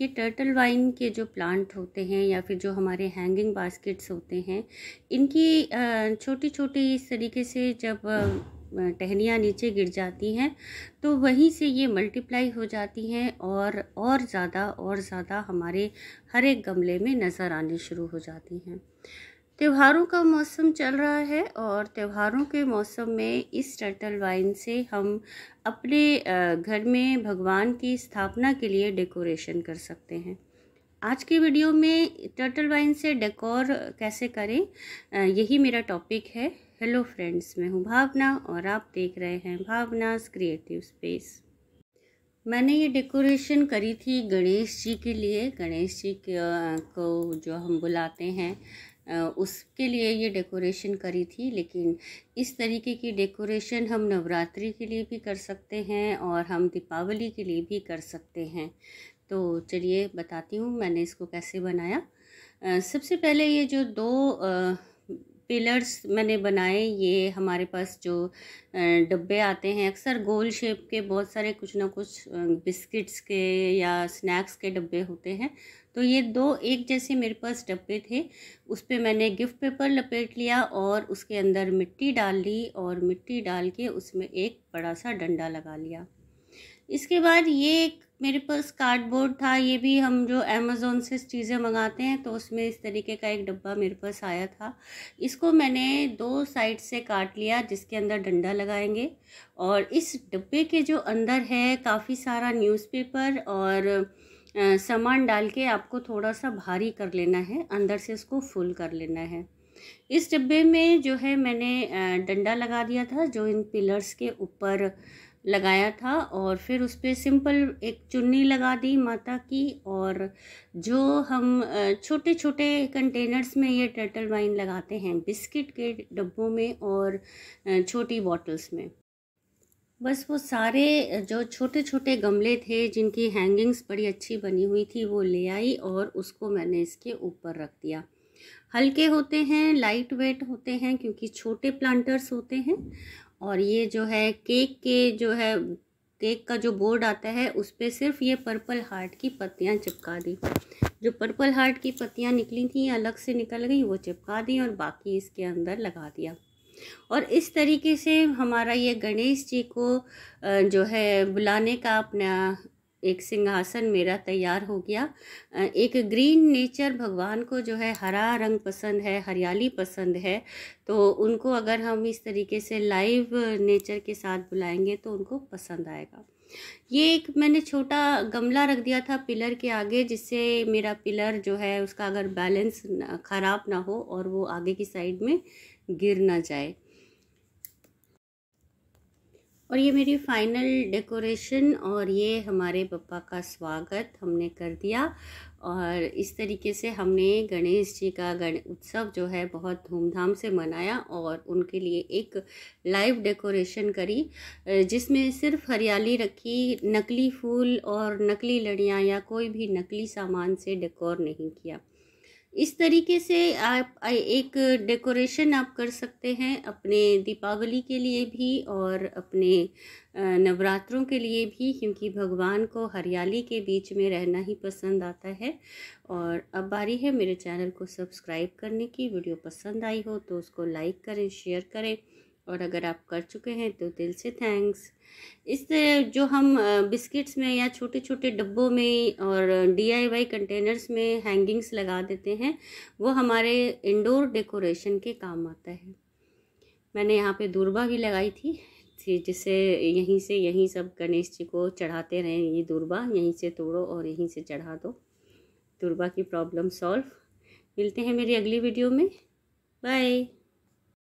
ये turtle vine के जो प्लांट होते हैं या फिर जो हमारे हैंगिंग बास्केट्स होते हैं इनकी छोटी छोटी इस तरीके से जब टहनियाँ नीचे गिर जाती हैं तो वहीं से ये मल्टीप्लाई हो जाती हैं और और ज़्यादा और ज़्यादा हमारे हर एक गमले में नज़र आनी शुरू हो जाती हैं त्योहारों का मौसम चल रहा है और त्योहारों के मौसम में इस टर्टल वाइन से हम अपने घर में भगवान की स्थापना के लिए डेकोरेशन कर सकते हैं आज की वीडियो में टर्टल वाइन से डेकोर कैसे करें यही मेरा टॉपिक है हेलो फ्रेंड्स मैं हूँ भावना और आप देख रहे हैं भावनास क्रिएटिव स्पेस मैंने ये डेकोरेशन करी थी गणेश जी के लिए गणेश जी के को जो हम बुलाते हैं उसके लिए ये डेकोरेशन करी थी लेकिन इस तरीके की डेकोरेशन हम नवरात्रि के लिए भी कर सकते हैं और हम दीपावली के लिए भी कर सकते हैं तो चलिए बताती हूँ मैंने इसको कैसे बनाया सबसे पहले ये जो दो पिलर्स मैंने बनाए ये हमारे पास जो डब्बे आते हैं अक्सर गोल शेप के बहुत सारे कुछ ना कुछ बिस्किट्स के या स्नैक्स के डब्बे होते हैं तो ये दो एक जैसे मेरे पास डब्बे थे उस पर मैंने गिफ्ट पेपर लपेट लिया और उसके अंदर मिट्टी डाल ली और मिट्टी डाल के उसमें एक बड़ा सा डंडा लगा लिया इसके बाद ये एक मेरे पास कार्डबोर्ड था ये भी हम जो अमेज़ोन से चीज़ें मंगाते हैं तो उसमें इस तरीके का एक डब्बा मेरे पास आया था इसको मैंने दो साइड से काट लिया जिसके अंदर डंडा लगाएंगे और इस डब्बे के जो अंदर है काफ़ी सारा न्यूज़पेपर और सामान डाल के आपको थोड़ा सा भारी कर लेना है अंदर से इसको फुल कर लेना है इस डिब्बे में जो है मैंने डंडा लगा दिया था जो इन पिलर्स के ऊपर लगाया था और फिर उस पर सिंपल एक चुन्नी लगा दी माता की और जो हम छोटे छोटे कंटेनर्स में ये टर्टल वाइन लगाते हैं बिस्किट के डब्बों में और छोटी बॉटल्स में बस वो सारे जो छोटे छोटे गमले थे जिनकी हैंगिंग्स बड़ी अच्छी बनी हुई थी वो ले आई और उसको मैंने इसके ऊपर रख दिया हल्के होते हैं लाइट वेट होते हैं क्योंकि छोटे प्लांटर्स होते हैं और ये जो है केक के जो है केक का जो बोर्ड आता है उस पर सिर्फ ये पर्पल हार्ट की पत्तियाँ चिपका दी जो पर्पल हार्ट की पत्तियाँ निकली थी अलग से निकल गई वो चिपका दी और बाकी इसके अंदर लगा दिया और इस तरीके से हमारा ये गणेश जी को जो है बुलाने का अपना एक सिंहासन मेरा तैयार हो गया एक ग्रीन नेचर भगवान को जो है हरा रंग पसंद है हरियाली पसंद है तो उनको अगर हम इस तरीके से लाइव नेचर के साथ बुलाएंगे तो उनको पसंद आएगा ये एक मैंने छोटा गमला रख दिया था पिलर के आगे जिससे मेरा पिलर जो है उसका अगर बैलेंस ख़राब ना हो और वो आगे की साइड में गिर ना जाए और ये मेरी फाइनल डेकोरेशन और ये हमारे पप्पा का स्वागत हमने कर दिया और इस तरीके से हमने गणेश जी का गण उत्सव जो है बहुत धूमधाम से मनाया और उनके लिए एक लाइव डेकोरेशन करी जिसमें सिर्फ हरियाली रखी नकली फूल और नकली लड़ियाँ या कोई भी नकली सामान से डेकोर नहीं किया इस तरीके से आप एक डेकोरेशन आप कर सकते हैं अपने दीपावली के लिए भी और अपने नवरात्रों के लिए भी क्योंकि भगवान को हरियाली के बीच में रहना ही पसंद आता है और अब बारी है मेरे चैनल को सब्सक्राइब करने की वीडियो पसंद आई हो तो उसको लाइक करें शेयर करें और अगर आप कर चुके हैं तो दिल से थैंक्स इस जो हम बिस्किट्स में या छोटे छोटे डब्बों में और डीआईवाई कंटेनर्स में हैंगिंग्स लगा देते हैं वो हमारे इंडोर डेकोरेशन के काम आता है मैंने यहाँ पे दूरबा भी लगाई थी जिसे यहीं से यहीं सब गणेश जी को चढ़ाते रहें ये दूरबा यहीं से तोड़ो और यहीं से चढ़ा दो दूरबा की प्रॉब्लम सॉल्व मिलते हैं मेरी अगली वीडियो में बाय